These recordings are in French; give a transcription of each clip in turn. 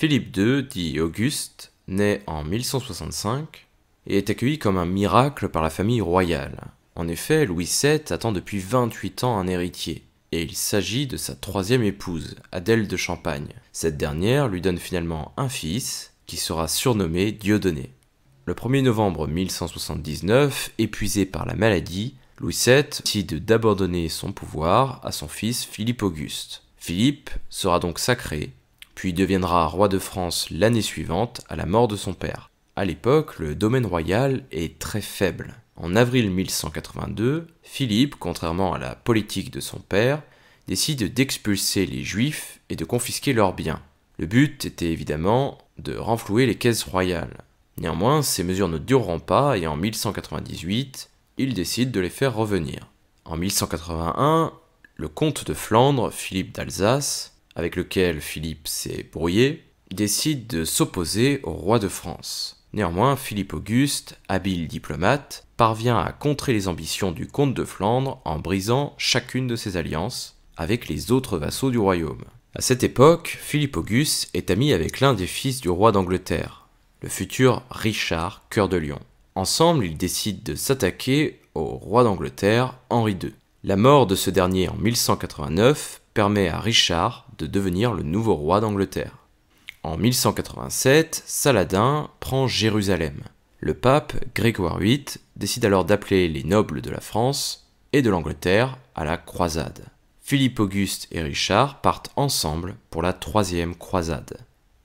Philippe II, dit Auguste, naît en 1165 et est accueilli comme un miracle par la famille royale. En effet, Louis VII attend depuis 28 ans un héritier, et il s'agit de sa troisième épouse, Adèle de Champagne. Cette dernière lui donne finalement un fils, qui sera surnommé Dieudonné. Le 1er novembre 1179, épuisé par la maladie, Louis VII décide d'abandonner son pouvoir à son fils Philippe Auguste. Philippe sera donc sacré puis deviendra roi de France l'année suivante à la mort de son père. À l'époque, le domaine royal est très faible. En avril 1182, Philippe, contrairement à la politique de son père, décide d'expulser les juifs et de confisquer leurs biens. Le but était évidemment de renflouer les caisses royales. Néanmoins, ces mesures ne dureront pas et en 1198, il décide de les faire revenir. En 1181, le comte de Flandre, Philippe d'Alsace, avec lequel Philippe s'est brouillé, décide de s'opposer au roi de France. Néanmoins, Philippe Auguste, habile diplomate, parvient à contrer les ambitions du comte de Flandre en brisant chacune de ses alliances avec les autres vassaux du royaume. À cette époque, Philippe Auguste est ami avec l'un des fils du roi d'Angleterre, le futur Richard Cœur de Lion. Ensemble, ils décident de s'attaquer au roi d'Angleterre Henri II. La mort de ce dernier en 1189 permet à Richard de devenir le nouveau roi d'Angleterre. En 1187, Saladin prend Jérusalem. Le pape Grégoire VIII décide alors d'appeler les nobles de la France et de l'Angleterre à la croisade. Philippe Auguste et Richard partent ensemble pour la troisième croisade.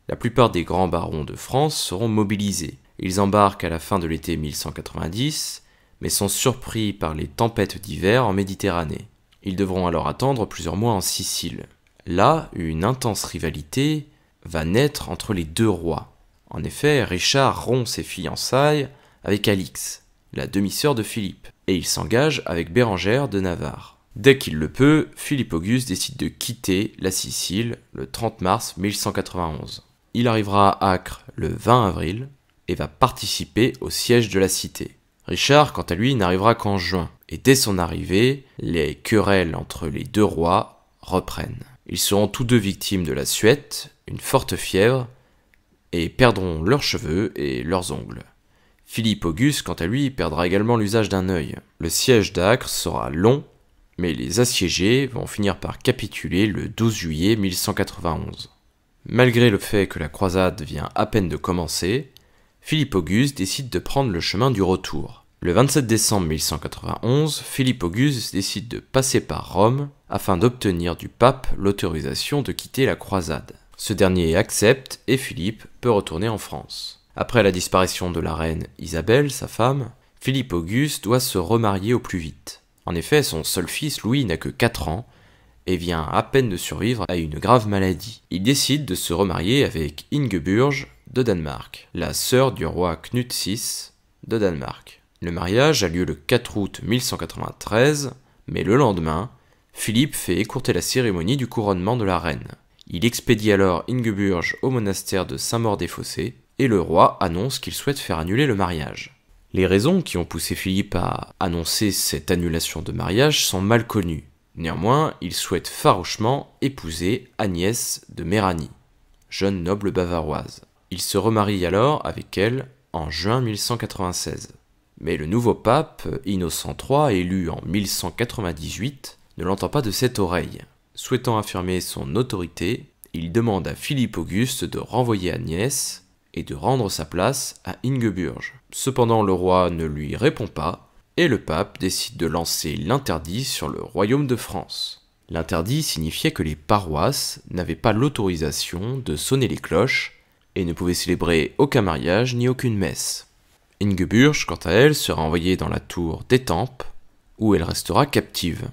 La plupart des grands barons de France seront mobilisés. Ils embarquent à la fin de l'été 1190, mais sont surpris par les tempêtes d'hiver en Méditerranée. Ils devront alors attendre plusieurs mois en Sicile. Là, une intense rivalité va naître entre les deux rois. En effet, Richard rompt ses fiançailles avec Alix, la demi-sœur de Philippe, et il s'engage avec Bérangère de Navarre. Dès qu'il le peut, Philippe Auguste décide de quitter la Sicile le 30 mars 1191. Il arrivera à Acre le 20 avril et va participer au siège de la cité. Richard, quant à lui, n'arrivera qu'en juin, et dès son arrivée, les querelles entre les deux rois reprennent. Ils seront tous deux victimes de la suette, une forte fièvre, et perdront leurs cheveux et leurs ongles. Philippe Auguste, quant à lui, perdra également l'usage d'un œil. Le siège d'Acre sera long, mais les assiégés vont finir par capituler le 12 juillet 1191. Malgré le fait que la croisade vient à peine de commencer, Philippe Auguste décide de prendre le chemin du retour. Le 27 décembre 1191, Philippe Auguste décide de passer par Rome afin d'obtenir du pape l'autorisation de quitter la croisade. Ce dernier accepte et Philippe peut retourner en France. Après la disparition de la reine Isabelle, sa femme, Philippe Auguste doit se remarier au plus vite. En effet, son seul fils Louis n'a que 4 ans et vient à peine de survivre à une grave maladie. Il décide de se remarier avec Ingeburge de Danemark, la sœur du roi Knut VI de Danemark. Le mariage a lieu le 4 août 1193, mais le lendemain, Philippe fait écourter la cérémonie du couronnement de la reine. Il expédie alors Ingeburge au monastère de Saint-Maur-des-Fossés et le roi annonce qu'il souhaite faire annuler le mariage. Les raisons qui ont poussé Philippe à annoncer cette annulation de mariage sont mal connues. Néanmoins, il souhaite farouchement épouser Agnès de Méranie, jeune noble bavaroise. Il se remarie alors avec elle en juin 1196. Mais le nouveau pape, Innocent III, élu en 1198, ne l'entend pas de cette oreille. Souhaitant affirmer son autorité, il demande à Philippe Auguste de renvoyer Agnès et de rendre sa place à Ingeburge. Cependant, le roi ne lui répond pas et le pape décide de lancer l'interdit sur le royaume de France. L'interdit signifiait que les paroisses n'avaient pas l'autorisation de sonner les cloches et ne pouvaient célébrer aucun mariage ni aucune messe. Ingeburge, quant à elle, sera envoyée dans la tour Tempes où elle restera captive.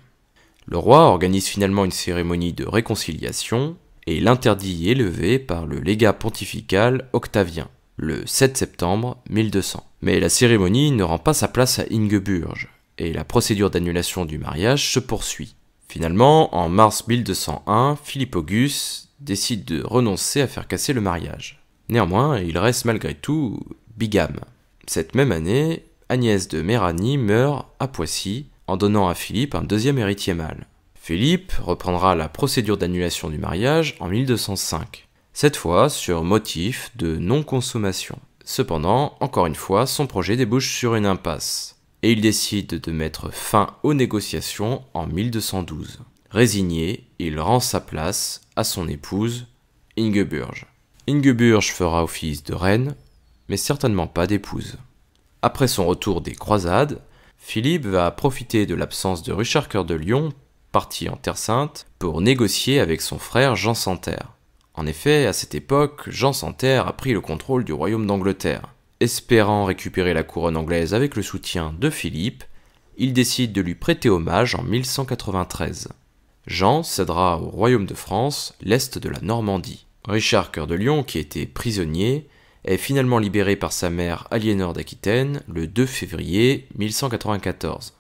Le roi organise finalement une cérémonie de réconciliation, et l'interdit est levé par le légat pontifical Octavien, le 7 septembre 1200. Mais la cérémonie ne rend pas sa place à Ingeburge, et la procédure d'annulation du mariage se poursuit. Finalement, en mars 1201, Philippe Auguste décide de renoncer à faire casser le mariage. Néanmoins, il reste malgré tout bigame. Cette même année, Agnès de Méranie meurt à Poissy en donnant à Philippe un deuxième héritier mâle. Philippe reprendra la procédure d'annulation du mariage en 1205, cette fois sur motif de non-consommation. Cependant, encore une fois, son projet débouche sur une impasse, et il décide de mettre fin aux négociations en 1212. Résigné, il rend sa place à son épouse, Ingeburge. Ingeburge fera office de reine mais certainement pas d'épouse. Après son retour des croisades, Philippe va profiter de l'absence de Richard Cœur de Lyon, parti en Terre Sainte, pour négocier avec son frère Jean Santerre. En effet, à cette époque, Jean Santerre a pris le contrôle du royaume d'Angleterre. Espérant récupérer la couronne anglaise avec le soutien de Philippe, il décide de lui prêter hommage en 1193. Jean cédera au royaume de France l'est de la Normandie. Richard Cœur de Lyon, qui était prisonnier, est finalement libéré par sa mère Aliénor d'Aquitaine le 2 février 1194.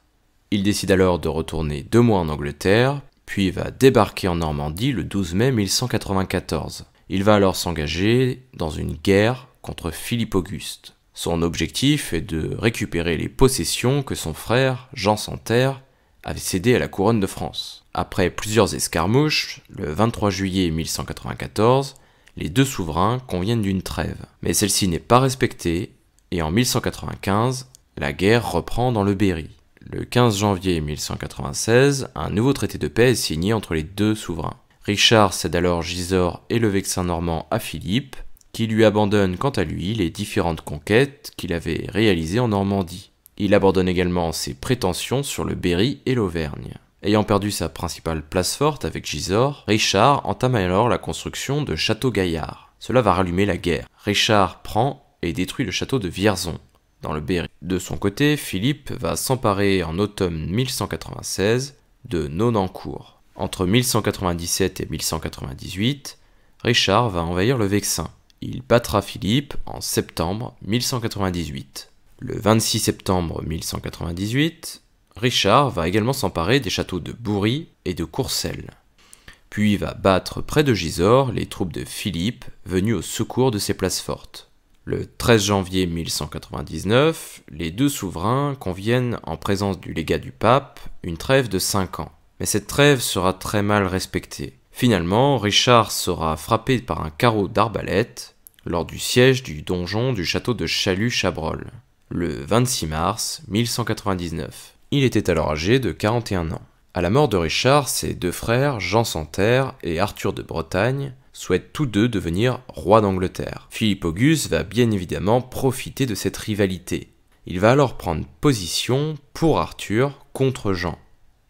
Il décide alors de retourner deux mois en Angleterre, puis va débarquer en Normandie le 12 mai 1194. Il va alors s'engager dans une guerre contre Philippe Auguste. Son objectif est de récupérer les possessions que son frère, Jean Santerre, avait cédées à la couronne de France. Après plusieurs escarmouches, le 23 juillet 1194, les deux souverains conviennent d'une trêve. Mais celle-ci n'est pas respectée, et en 1195, la guerre reprend dans le Berry. Le 15 janvier 1196, un nouveau traité de paix est signé entre les deux souverains. Richard cède alors Gisors et le Vexin normand à Philippe, qui lui abandonne quant à lui les différentes conquêtes qu'il avait réalisées en Normandie. Il abandonne également ses prétentions sur le Berry et l'Auvergne. Ayant perdu sa principale place forte avec Gisors, Richard entame alors la construction de Château Gaillard. Cela va rallumer la guerre. Richard prend et détruit le château de Vierzon, dans le Berry. De son côté, Philippe va s'emparer en automne 1196 de Nonancourt. Entre 1197 et 1198, Richard va envahir le Vexin. Il battra Philippe en septembre 1198. Le 26 septembre 1198, Richard va également s'emparer des châteaux de Boury et de Courcelles. Puis va battre près de Gisors les troupes de Philippe venues au secours de ses places fortes. Le 13 janvier 1199, les deux souverains conviennent, en présence du légat du pape, une trêve de 5 ans. Mais cette trêve sera très mal respectée. Finalement, Richard sera frappé par un carreau d'arbalète lors du siège du donjon du château de Chalut-Chabrol, le 26 mars 1199. Il était alors âgé de 41 ans. À la mort de Richard, ses deux frères, Jean Santerre et Arthur de Bretagne, souhaitent tous deux devenir roi d'Angleterre. Philippe Auguste va bien évidemment profiter de cette rivalité. Il va alors prendre position pour Arthur contre Jean.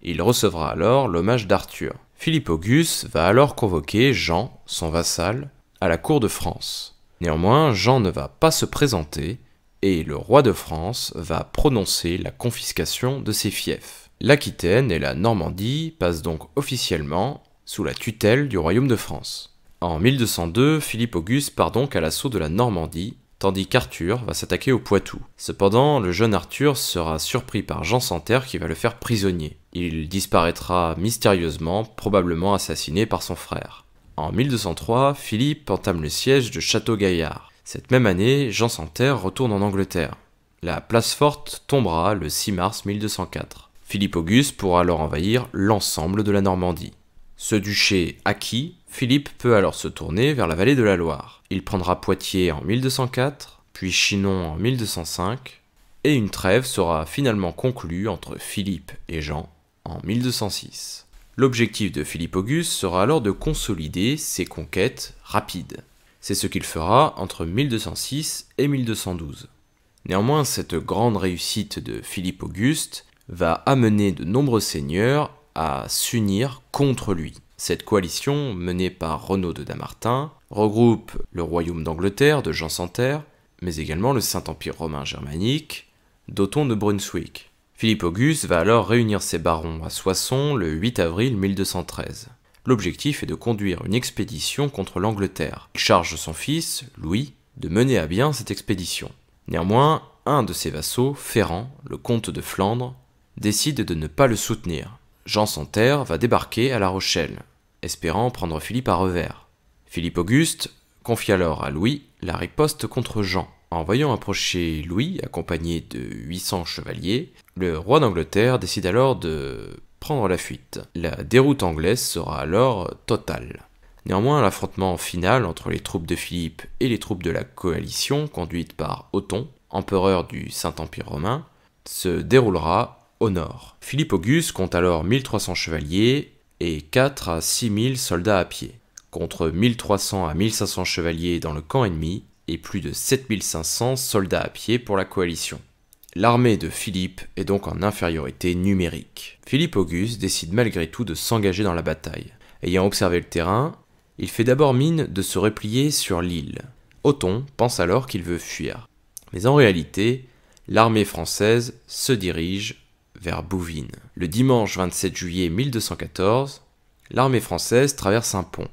Il recevra alors l'hommage d'Arthur. Philippe Auguste va alors convoquer Jean, son vassal, à la cour de France. Néanmoins, Jean ne va pas se présenter et le roi de France va prononcer la confiscation de ses fiefs. L'Aquitaine et la Normandie passent donc officiellement sous la tutelle du royaume de France. En 1202, Philippe Auguste part donc à l'assaut de la Normandie, tandis qu'Arthur va s'attaquer au Poitou. Cependant, le jeune Arthur sera surpris par Jean Santerre qui va le faire prisonnier. Il disparaîtra mystérieusement, probablement assassiné par son frère. En 1203, Philippe entame le siège de Château-Gaillard. Cette même année, Jean Santerre retourne en Angleterre. La place forte tombera le 6 mars 1204. Philippe Auguste pourra alors envahir l'ensemble de la Normandie. Ce duché acquis, Philippe peut alors se tourner vers la vallée de la Loire. Il prendra Poitiers en 1204, puis Chinon en 1205, et une trêve sera finalement conclue entre Philippe et Jean en 1206. L'objectif de Philippe Auguste sera alors de consolider ses conquêtes rapides. C'est ce qu'il fera entre 1206 et 1212. Néanmoins, cette grande réussite de Philippe Auguste va amener de nombreux seigneurs à s'unir contre lui. Cette coalition, menée par Renaud de Damartin, regroupe le royaume d'Angleterre de Jean Santerre, mais également le Saint-Empire romain germanique, d'Othon de Brunswick. Philippe Auguste va alors réunir ses barons à Soissons le 8 avril 1213. L'objectif est de conduire une expédition contre l'Angleterre. Il charge son fils, Louis, de mener à bien cette expédition. Néanmoins, un de ses vassaux, Ferrand, le comte de Flandre, décide de ne pas le soutenir. Jean Santerre va débarquer à La Rochelle, espérant prendre Philippe à revers. Philippe Auguste confie alors à Louis la riposte contre Jean. En voyant approcher Louis, accompagné de 800 chevaliers, le roi d'Angleterre décide alors de prendre la fuite. La déroute anglaise sera alors totale. Néanmoins, l'affrontement final entre les troupes de Philippe et les troupes de la coalition conduite par Othon, empereur du Saint-Empire romain, se déroulera au nord. Philippe Auguste compte alors 1300 chevaliers et 4 à 6000 soldats à pied, contre 1300 à 1500 chevaliers dans le camp ennemi et plus de 7500 soldats à pied pour la coalition. L'armée de Philippe est donc en infériorité numérique. Philippe Auguste décide malgré tout de s'engager dans la bataille. Ayant observé le terrain, il fait d'abord mine de se replier sur l'île. Othon pense alors qu'il veut fuir. Mais en réalité, l'armée française se dirige vers Bouvines. Le dimanche 27 juillet 1214, l'armée française traverse un pont.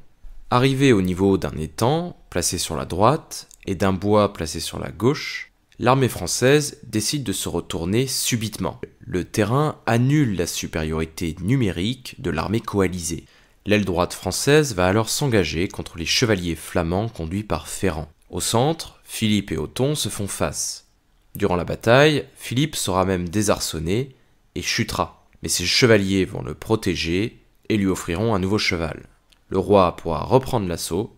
Arrivée au niveau d'un étang placé sur la droite et d'un bois placé sur la gauche, l'armée française décide de se retourner subitement. Le terrain annule la supériorité numérique de l'armée coalisée. L'aile droite française va alors s'engager contre les chevaliers flamands conduits par Ferrand. Au centre, Philippe et Othon se font face. Durant la bataille, Philippe sera même désarçonné et chutera. Mais ses chevaliers vont le protéger et lui offriront un nouveau cheval. Le roi pourra reprendre l'assaut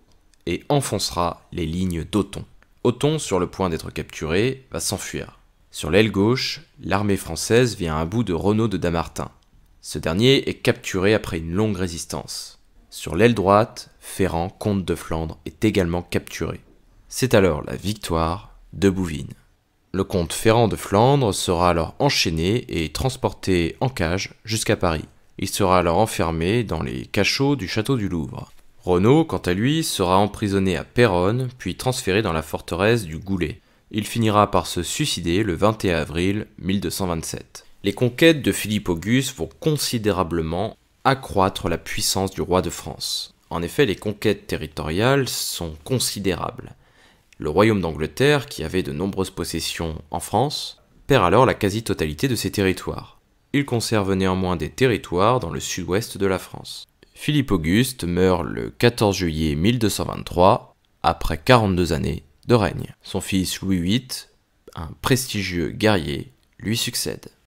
et enfoncera les lignes d'Othon. Othon, sur le point d'être capturé, va s'enfuir. Sur l'aile gauche, l'armée française vient à bout de Renaud de Damartin. Ce dernier est capturé après une longue résistance. Sur l'aile droite, Ferrand, comte de Flandre, est également capturé. C'est alors la victoire de Bouvines. Le comte Ferrand de Flandre sera alors enchaîné et transporté en cage jusqu'à Paris. Il sera alors enfermé dans les cachots du château du Louvre. Renaud, quant à lui, sera emprisonné à Péronne, puis transféré dans la forteresse du Goulet. Il finira par se suicider le 21 avril 1227. Les conquêtes de Philippe Auguste vont considérablement accroître la puissance du roi de France. En effet, les conquêtes territoriales sont considérables. Le royaume d'Angleterre, qui avait de nombreuses possessions en France, perd alors la quasi-totalité de ses territoires. Il conserve néanmoins des territoires dans le sud-ouest de la France. Philippe Auguste meurt le 14 juillet 1223, après 42 années de règne. Son fils Louis VIII, un prestigieux guerrier, lui succède.